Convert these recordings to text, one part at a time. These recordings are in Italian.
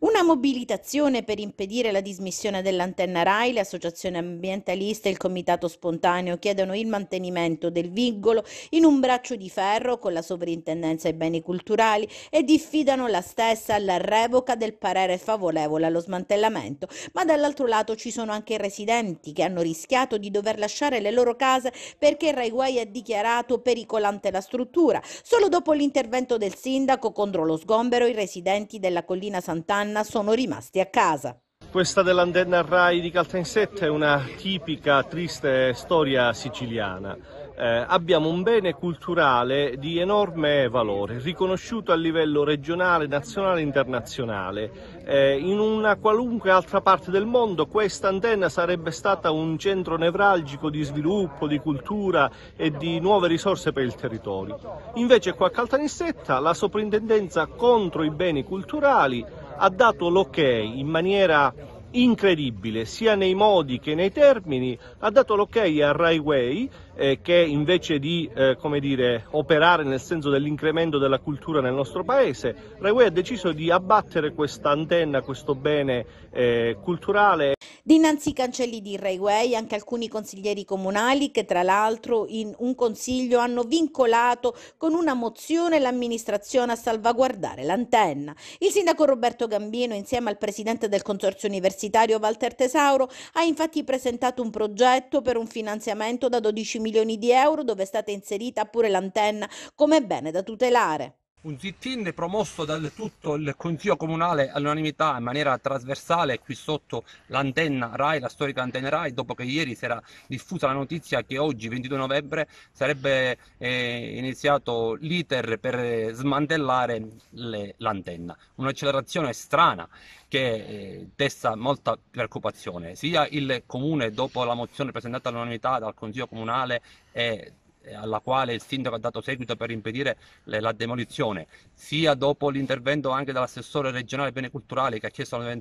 Una mobilitazione per impedire la dismissione dell'antenna RAI, le associazioni ambientaliste e il comitato spontaneo chiedono il mantenimento del vincolo in un braccio di ferro con la sovrintendenza ai beni culturali e diffidano la stessa alla revoca del parere favorevole allo smantellamento. Ma dall'altro lato ci sono anche i residenti che hanno rischiato di dover lasciare le loro case perché Rai Guai ha dichiarato pericolante la struttura. Solo dopo l'intervento del sindaco contro lo sgombero i residenti della collina Sant'Anna Anna sono rimasti a casa. Questa dell'antenna RAI di Caltanissetta è una tipica, triste storia siciliana. Eh, abbiamo un bene culturale di enorme valore, riconosciuto a livello regionale, nazionale e internazionale. Eh, in una qualunque altra parte del mondo questa antenna sarebbe stata un centro nevralgico di sviluppo, di cultura e di nuove risorse per il territorio. Invece qua a Caltanissetta la soprintendenza contro i beni culturali ha dato l'ok in maniera incredibile sia nei modi che nei termini, ha dato l'ok a Rai Way eh, che invece di eh, dire, operare nel senso dell'incremento della cultura nel nostro paese, Rai Way ha deciso di abbattere questa antenna, questo bene eh, culturale. Dinanzi ai cancelli di Raiway Way anche alcuni consiglieri comunali che tra l'altro in un consiglio hanno vincolato con una mozione l'amministrazione a salvaguardare l'antenna. Il sindaco Roberto Gambino insieme al presidente del consorzio universitario Walter Tesauro ha infatti presentato un progetto per un finanziamento da 12 milioni di euro dove è stata inserita pure l'antenna come bene da tutelare. Un sit-in promosso dal tutto il Consiglio Comunale all'unanimità in maniera trasversale qui sotto l'antenna RAI, la storica antenna RAI, dopo che ieri si era diffusa la notizia che oggi, 22 novembre, sarebbe eh, iniziato l'iter per eh, smantellare le, l'antenna. Un'accelerazione strana che eh, molta preoccupazione. Sia il Comune, dopo la mozione presentata all'unanimità dal Consiglio Comunale, e eh, alla quale il sindaco ha dato seguito per impedire la demolizione, sia dopo l'intervento anche dell'assessore regionale bene culturale che ha chiesto alla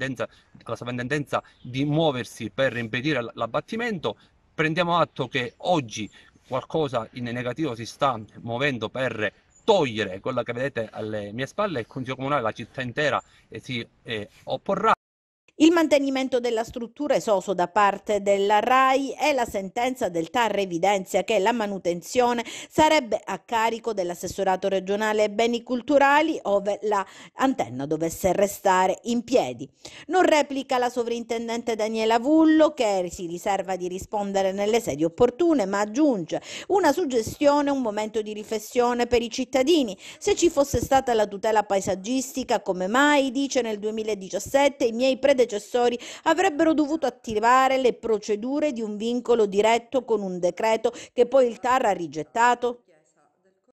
sovrintendenza di muoversi per impedire l'abbattimento, prendiamo atto che oggi qualcosa in negativo si sta muovendo per togliere quella che vedete alle mie spalle, il Consiglio Comunale, la città intera eh, si eh, opporrà. Il mantenimento della struttura esoso da parte della RAI e la sentenza del TAR evidenzia che la manutenzione sarebbe a carico dell'assessorato regionale beni culturali ove la dovesse restare in piedi. Non replica la sovrintendente Daniela Vullo che si riserva di rispondere nelle sedi opportune ma aggiunge una suggestione, un momento di riflessione per i cittadini. Se ci fosse stata la tutela paesaggistica come mai, dice nel 2017, i miei predecessori predecessori avrebbero dovuto attivare le procedure di un vincolo diretto con un decreto che poi il TAR ha rigettato?